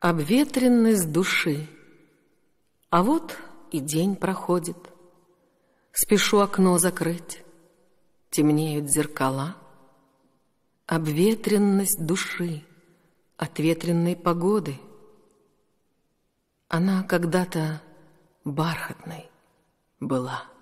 Обветренность души. А вот и день проходит. Спешу окно закрыть. Темнеют зеркала. Обветренность души от ветренной погоды. Она когда-то бархатной была.